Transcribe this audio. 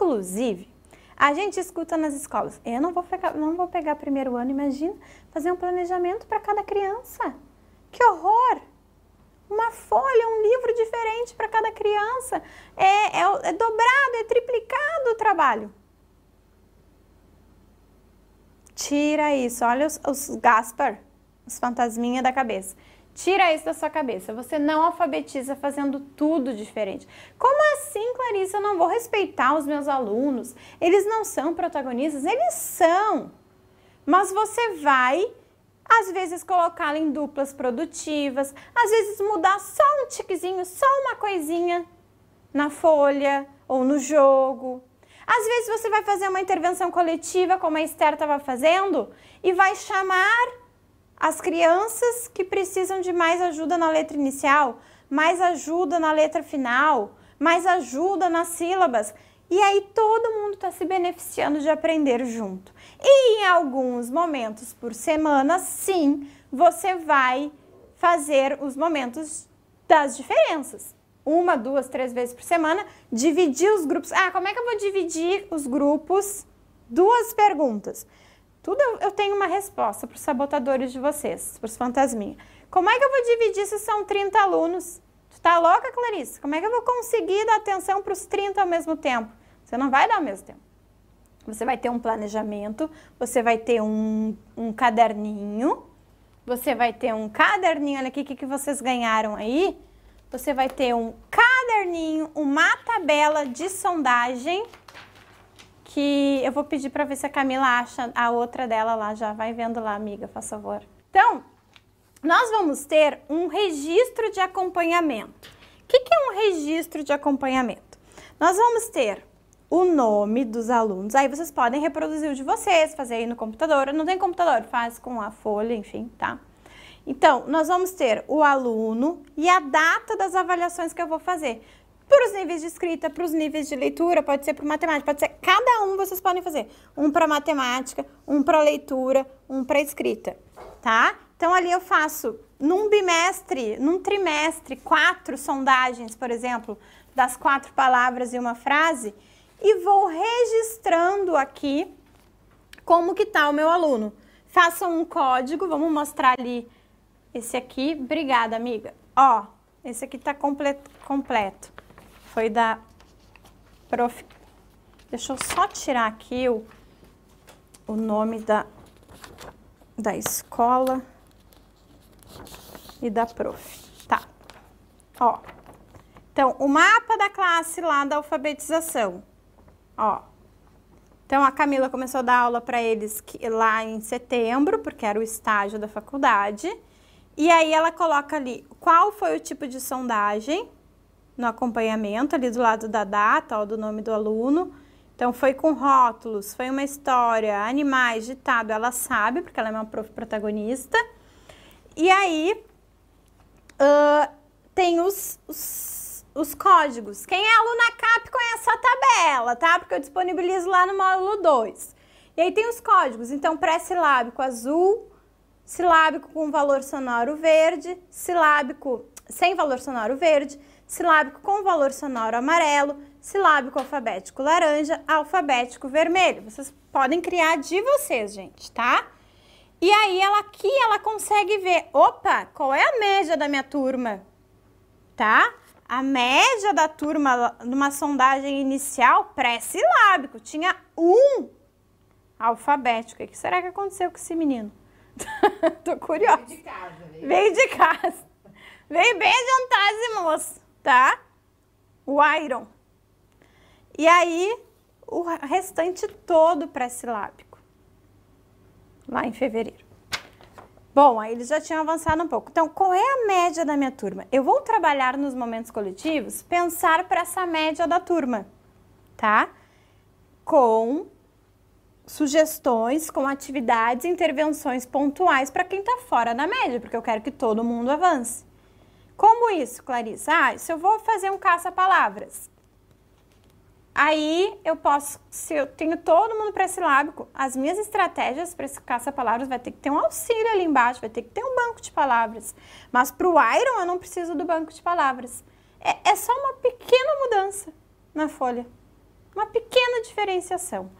Inclusive, a gente escuta nas escolas, eu não vou pegar, não vou pegar primeiro ano, imagina, fazer um planejamento para cada criança. Que horror! Uma folha, um livro diferente para cada criança. É, é, é dobrado, é triplicado o trabalho. Tira isso, olha os, os Gaspar, os fantasminha da cabeça. Tira isso da sua cabeça. Você não alfabetiza fazendo tudo diferente. Como assim, Clarice? Eu não vou respeitar os meus alunos. Eles não são protagonistas? Eles são. Mas você vai, às vezes, colocá-la em duplas produtivas, às vezes mudar só um tiquezinho, só uma coisinha na folha ou no jogo. Às vezes você vai fazer uma intervenção coletiva, como a Esther estava fazendo, e vai chamar as crianças que precisam de mais ajuda na letra inicial, mais ajuda na letra final, mais ajuda nas sílabas. E aí todo mundo está se beneficiando de aprender junto. E em alguns momentos por semana, sim, você vai fazer os momentos das diferenças. Uma, duas, três vezes por semana, dividir os grupos. Ah, como é que eu vou dividir os grupos? Duas perguntas. Tudo eu, tenho uma resposta para os sabotadores de vocês, para os fantasminhas. Como é que eu vou dividir se são 30 alunos? Tu tá louca, Clarice? Como é que eu vou conseguir dar atenção para os 30 ao mesmo tempo? Você não vai dar ao mesmo tempo. Você vai ter um planejamento, você vai ter um, um caderninho, você vai ter um caderninho, olha aqui o que, que vocês ganharam aí. Você vai ter um caderninho, uma tabela de sondagem que eu vou pedir para ver se a Camila acha a outra dela lá já. Vai vendo lá, amiga, faz favor. Então, nós vamos ter um registro de acompanhamento. O que, que é um registro de acompanhamento? Nós vamos ter o nome dos alunos. Aí vocês podem reproduzir o de vocês, fazer aí no computador. Não tem computador, faz com a folha, enfim, tá? Então, nós vamos ter o aluno e a data das avaliações que eu vou fazer para os níveis de escrita, para os níveis de leitura, pode ser para matemática, pode ser cada um vocês podem fazer. Um para matemática, um para leitura, um para escrita, tá? Então ali eu faço num bimestre, num trimestre, quatro sondagens, por exemplo, das quatro palavras e uma frase, e vou registrando aqui como que tá o meu aluno. Façam um código, vamos mostrar ali esse aqui. Obrigada, amiga. Ó, esse aqui tá completo foi da prof. Deixa eu só tirar aqui o, o nome da, da escola e da prof. Tá. Ó. Então, o mapa da classe lá da alfabetização. Ó. Então, a Camila começou a dar aula para eles que, lá em setembro, porque era o estágio da faculdade. E aí ela coloca ali qual foi o tipo de sondagem no acompanhamento ali do lado da data ou do nome do aluno. Então foi com rótulos, foi uma história, animais, ditado, ela sabe, porque ela é uma prof protagonista. E aí uh, tem os, os, os, códigos. Quem é aluna CAP conhece a tabela, tá? Porque eu disponibilizo lá no módulo 2. E aí tem os códigos, então pré-silábico azul, silábico com valor sonoro verde, silábico sem valor sonoro verde, silábico com valor sonoro amarelo, silábico alfabético laranja, alfabético vermelho. Vocês podem criar de vocês, gente, tá? E aí ela aqui, ela consegue ver, opa, qual é a média da minha turma, tá? A média da turma, numa sondagem inicial pré-silábico, tinha um alfabético. O que será que aconteceu com esse menino? Tô curiosa. Veio de casa. Veio, de casa. Veio bem adiantado, moço tá? O iron. E aí, o restante todo pré-silábico, lá em fevereiro. Bom, aí eles já tinham avançado um pouco. Então, qual é a média da minha turma? Eu vou trabalhar nos momentos coletivos, pensar para essa média da turma, tá? Com sugestões, com atividades, intervenções pontuais para quem está fora da média, porque eu quero que todo mundo avance. Como isso, Clarissa? Ah, se eu vou fazer um caça-palavras, aí eu posso, se eu tenho todo mundo pré-silábico, as minhas estratégias para esse caça-palavras vai ter que ter um auxílio ali embaixo, vai ter que ter um banco de palavras. Mas para o Iron eu não preciso do banco de palavras. É, é só uma pequena mudança na folha, uma pequena diferenciação.